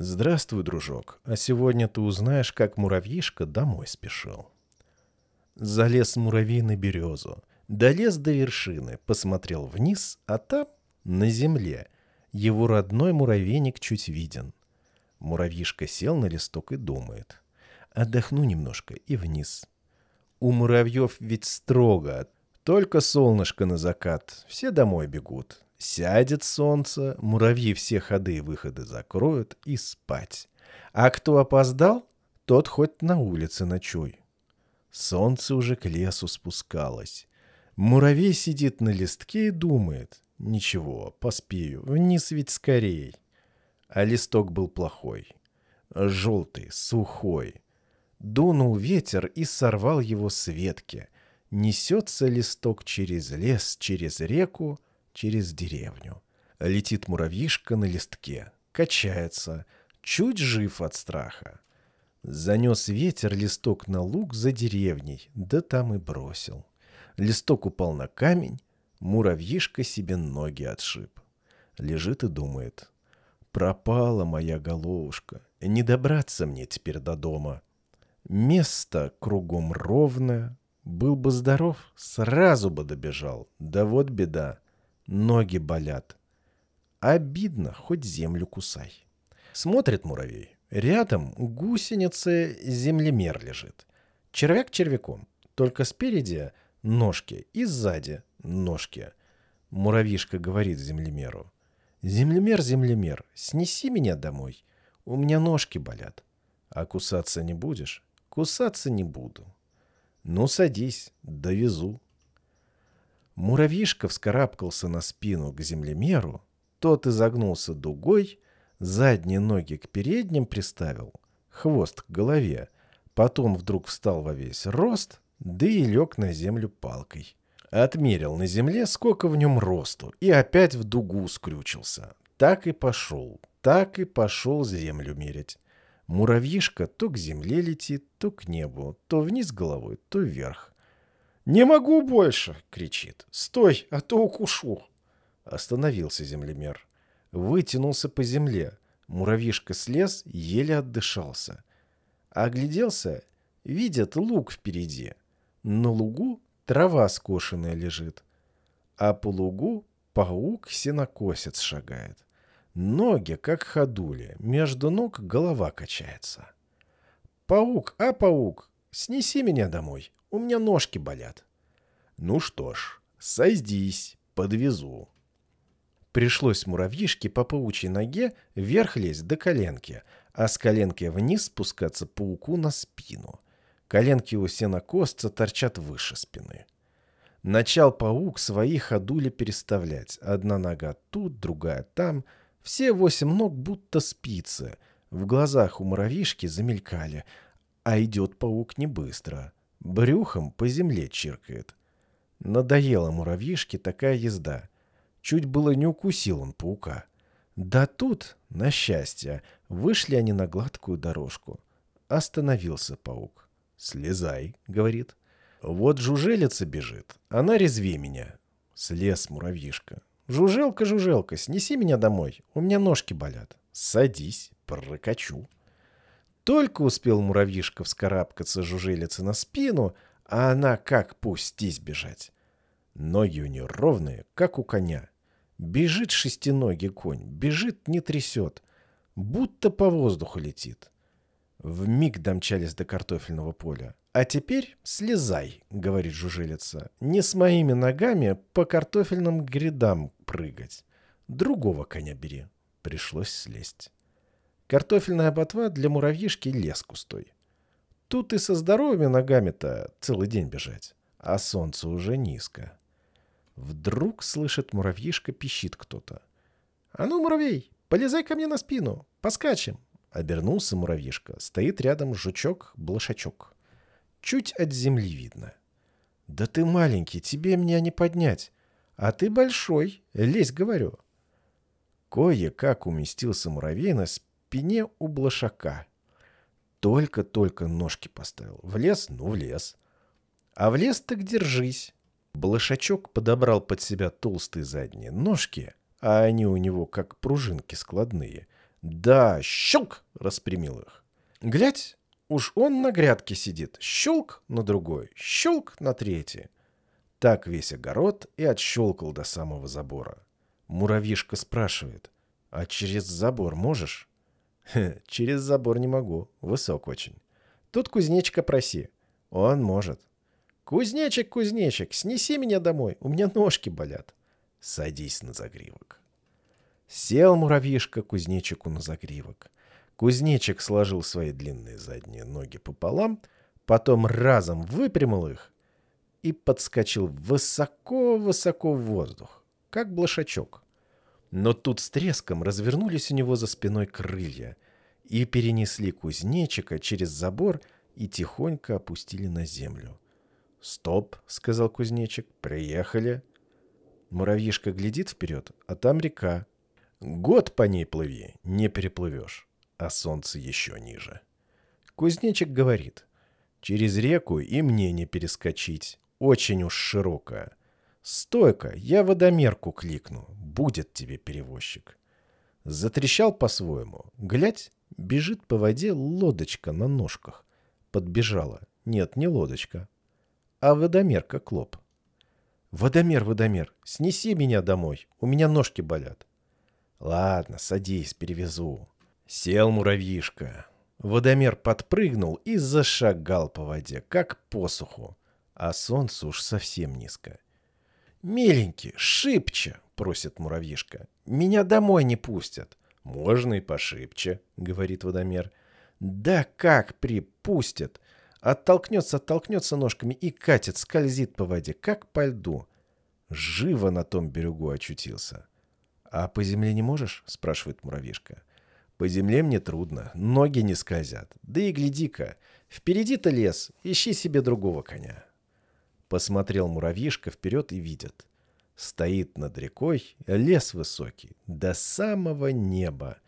«Здравствуй, дружок, а сегодня ты узнаешь, как муравьишка домой спешил». Залез муравей на березу, долез до вершины, посмотрел вниз, а там, на земле, его родной муравейник чуть виден. Муравьишка сел на листок и думает. «Отдохну немножко и вниз». У муравьев ведь строго, только солнышко на закат, все домой бегут, Сядет солнце, муравьи все ходы и выходы закроют и спать. А кто опоздал, тот хоть на улице ночуй. Солнце уже к лесу спускалось. Муравей сидит на листке и думает. Ничего, поспею, вниз ведь скорей. А листок был плохой. Желтый, сухой. Дунул ветер и сорвал его с ветки. Несется листок через лес, через реку, через деревню. Летит муравьишка на листке, качается, чуть жив от страха. Занес ветер листок на луг за деревней, да там и бросил. Листок упал на камень, муравьишка себе ноги отшиб. Лежит и думает. «Пропала моя головушка, не добраться мне теперь до дома. Место кругом ровное, был бы здоров, сразу бы добежал, да вот беда» ноги болят. Обидно, хоть землю кусай. Смотрит муравей. Рядом гусеница землемер лежит. Червяк червяком, только спереди ножки и сзади ножки. Муравишка говорит землемеру. «Землемер, землемер, снеси меня домой. У меня ножки болят». «А кусаться не будешь?» «Кусаться не буду». «Ну, садись, довезу», Муравьишка вскарабкался на спину к землемеру, тот изогнулся дугой, задние ноги к передним приставил, хвост к голове, потом вдруг встал во весь рост, да и лег на землю палкой. Отмерил на земле, сколько в нем росту, и опять в дугу скрючился. Так и пошел, так и пошел землю мерить. Муравьишка то к земле летит, то к небу, то вниз головой, то вверх. «Не могу больше!» — кричит. «Стой, а то укушу!» Остановился землемер. Вытянулся по земле. Муравьишка слез, еле отдышался. Огляделся, видят луг впереди. На лугу трава скошенная лежит. А по лугу паук-сенокосец шагает. Ноги, как ходули, между ног голова качается. «Паук, а, паук, снеси меня домой!» У меня ножки болят». «Ну что ж, сойдись, подвезу». Пришлось муравьишке по паучьей ноге вверх лезть до коленки, а с коленки вниз спускаться пауку на спину. Коленки у сенокосца торчат выше спины. Начал паук свои ходули переставлять. Одна нога тут, другая там. Все восемь ног будто спицы. В глазах у муравьишки замелькали. А идет паук не быстро. Брюхом по земле чиркает. Надоела муравьишке такая езда. Чуть было не укусил он паука. Да тут, на счастье, вышли они на гладкую дорожку. Остановился паук. «Слезай», — говорит. «Вот жужелица бежит, она резви меня». Слез муравьишка. «Жужелка, жужелка, снеси меня домой, у меня ножки болят». «Садись, прокачу». Только успел муравьишка вскарабкаться жужелице на спину, а она как пустись бежать. Ноги у нее ровные, как у коня. Бежит шестиногий конь, бежит, не трясет, будто по воздуху летит. В миг домчались до картофельного поля. «А теперь слезай», — говорит жужелица, — «не с моими ногами по картофельным грядам прыгать. Другого коня бери». Пришлось слезть. Картофельная ботва для муравьишки лес кустой. Тут и со здоровыми ногами-то целый день бежать, а солнце уже низко. Вдруг слышит муравьишка пищит кто-то. «А ну, муравей, полезай ко мне на спину, поскачем!» Обернулся муравьишка, стоит рядом жучок-блошачок. Чуть от земли видно. «Да ты маленький, тебе меня не поднять. А ты большой, лезь, говорю». Кое-как уместился муравей на спину, пене у блошака. Только-только ножки поставил. В лес, ну в лес. А в лес так держись. Блошачок подобрал под себя толстые задние ножки, а они у него как пружинки складные. Да, щелк! распрямил их. Глядь, уж он на грядке сидит. Щелк на другой, щелк на третий. Так весь огород и отщелкал до самого забора. Муравьишка спрашивает, а через забор можешь? через забор не могу, высок очень. Тут кузнечика проси. Он может. Кузнечик, кузнечик, снеси меня домой, у меня ножки болят. Садись на загривок. Сел муравьишка кузнечику на загривок. Кузнечик сложил свои длинные задние ноги пополам, потом разом выпрямил их и подскочил высоко-высоко в воздух, как блошачок. Но тут с треском развернулись у него за спиной крылья и перенесли кузнечика через забор и тихонько опустили на землю. «Стоп», — сказал кузнечик, — «приехали». Муравьишка глядит вперед, а там река. Год по ней плыви, не переплывешь, а солнце еще ниже. Кузнечик говорит, через реку и мне не перескочить, очень уж широкая. «Стойка, я водомерку кликну. Будет тебе перевозчик». Затрещал по-своему. Глядь, бежит по воде лодочка на ножках. Подбежала. Нет, не лодочка, а водомерка Клоп. «Водомер, водомер, снеси меня домой, у меня ножки болят». «Ладно, садись, перевезу». Сел муравьишка. Водомер подпрыгнул и зашагал по воде, как посуху. А солнце уж совсем низко. «Миленький, шибче!» — просит муравьишка. «Меня домой не пустят». «Можно и пошибче», — говорит водомер. «Да как припустят!» Оттолкнется, оттолкнется ножками и катит, скользит по воде, как по льду. Живо на том берегу очутился. «А по земле не можешь?» — спрашивает муравьишка. «По земле мне трудно, ноги не скользят. Да и гляди-ка, впереди-то лес, ищи себе другого коня». Посмотрел муравьишка вперед и видит. Стоит над рекой лес высокий, до самого неба,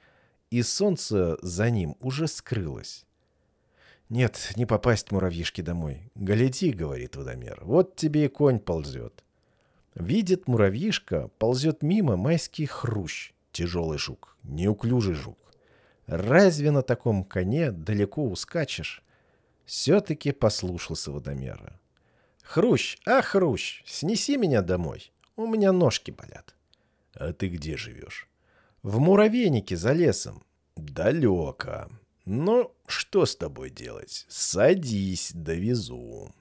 и солнце за ним уже скрылось. «Нет, не попасть муравьишке домой. Гляди, — говорит водомер, — вот тебе и конь ползет». Видит муравьишка, ползет мимо майский хрущ, тяжелый жук, неуклюжий жук. Разве на таком коне далеко ускачешь? Все-таки послушался водомера. «Хрущ, а, Хрущ, снеси меня домой. У меня ножки болят». «А ты где живешь?» «В муравейнике за лесом». «Далеко. Ну, что с тобой делать? Садись, довезу».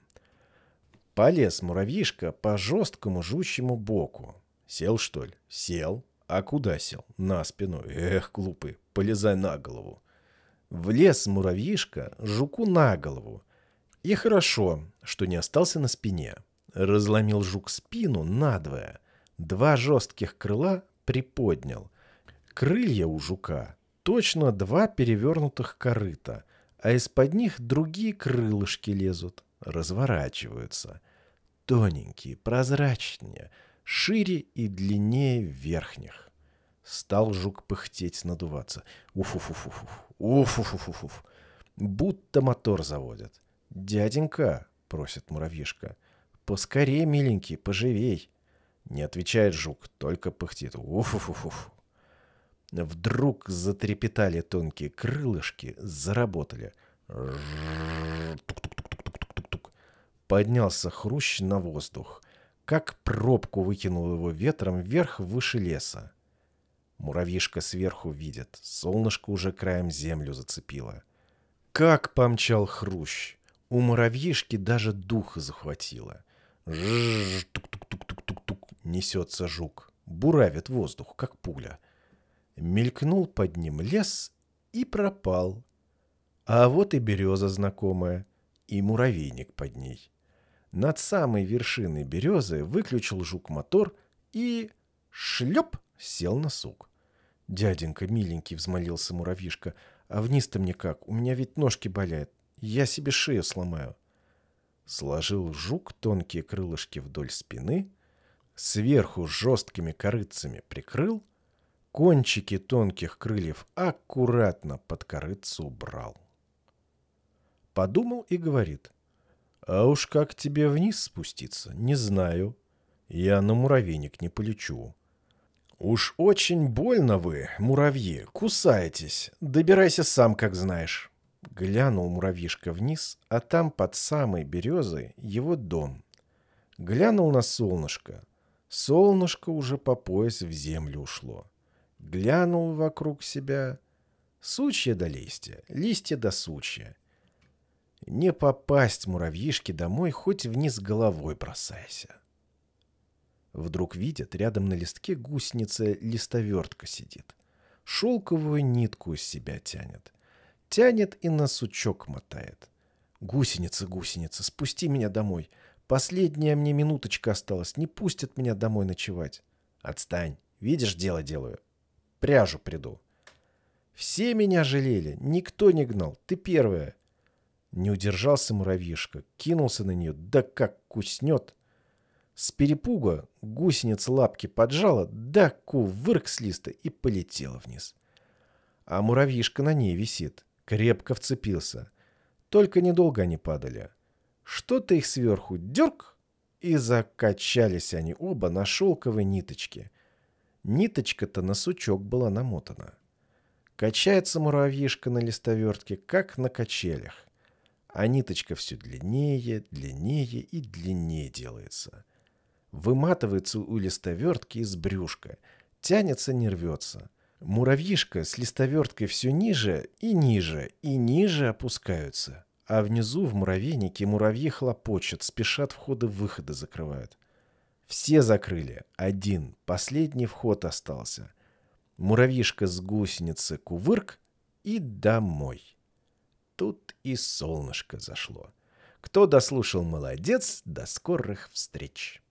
Полез муравьишка по жесткому жущему боку. Сел, что ли? Сел. А куда сел? На спину. Эх, глупый, полезай на голову. Влез муравьишка жуку на голову. И хорошо, что не остался на спине. Разломил жук спину надвое. Два жестких крыла приподнял. Крылья у жука точно два перевернутых корыта, а из-под них другие крылышки лезут, разворачиваются. Тоненькие, прозрачнее, шире и длиннее верхних. Стал жук пыхтеть, надуваться. Уф-уф-уф-уф. Уф-уф-уф-уф. Будто мотор заводят. «Дяденька!» — просит муравьишка. поскорее, миленький, поживей!» Не отвечает жук, только пыхтит. Уф-уф-уф. Вдруг затрепетали тонкие крылышки, заработали. Поднялся хрущ на воздух. Как пробку выкинул его ветром вверх выше леса. Муравьишка сверху видит. Солнышко уже краем землю зацепило. Как помчал хрущ! У муравьишки даже духа захватило. Жжж, тук-тук-тук-тук-тук-тук, несется жук. Буравит воздух, как пуля. Мелькнул под ним лес и пропал. А вот и береза знакомая, и муравейник под ней. Над самой вершиной березы выключил жук мотор и... шлеп сел на сук. «Дяденька, миленький», — взмолился муравьишка, — «а вниз-то мне как? У меня ведь ножки болят. Я себе шею сломаю. Сложил жук тонкие крылышки вдоль спины, сверху жесткими корыцами прикрыл, кончики тонких крыльев аккуратно под корыцу убрал. Подумал и говорит. «А уж как тебе вниз спуститься, не знаю. Я на муравейник не полечу». «Уж очень больно вы, муравьи, кусаетесь. Добирайся сам, как знаешь». Глянул муравьишка вниз, а там под самой березой его дом. Глянул на солнышко. Солнышко уже по пояс в землю ушло. Глянул вокруг себя. Сучья до листья, листья до сучья. Не попасть муравьишке домой, хоть вниз головой бросайся. Вдруг видят, рядом на листке гусеница листовертка сидит. Шелковую нитку из себя тянет — Тянет и на сучок мотает. Гусеница, гусеница, спусти меня домой. Последняя мне минуточка осталась. Не пустят меня домой ночевать. Отстань. Видишь, дело делаю. Пряжу приду. Все меня жалели. Никто не гнал. Ты первая. Не удержался муравьишка. Кинулся на нее. Да как куснет. С перепуга гусеница лапки поджала, да кувырк с листа и полетела вниз. А муравьишка на ней висит крепко вцепился. Только недолго они падали. Что-то их сверху дерг, и закачались они оба на шелковой ниточке. Ниточка-то на сучок была намотана. Качается муравьишка на листовертке, как на качелях. А ниточка все длиннее, длиннее и длиннее делается. Выматывается у листовертки из брюшка, тянется, не рвется. Муравьишка с листоверткой все ниже и ниже и ниже опускаются. А внизу в муравейнике муравьи хлопочут, спешат входы-выходы закрывают. Все закрыли. Один. Последний вход остался. Муравьишка с гусеницы кувырк и домой. Тут и солнышко зашло. Кто дослушал, молодец. До скорых встреч.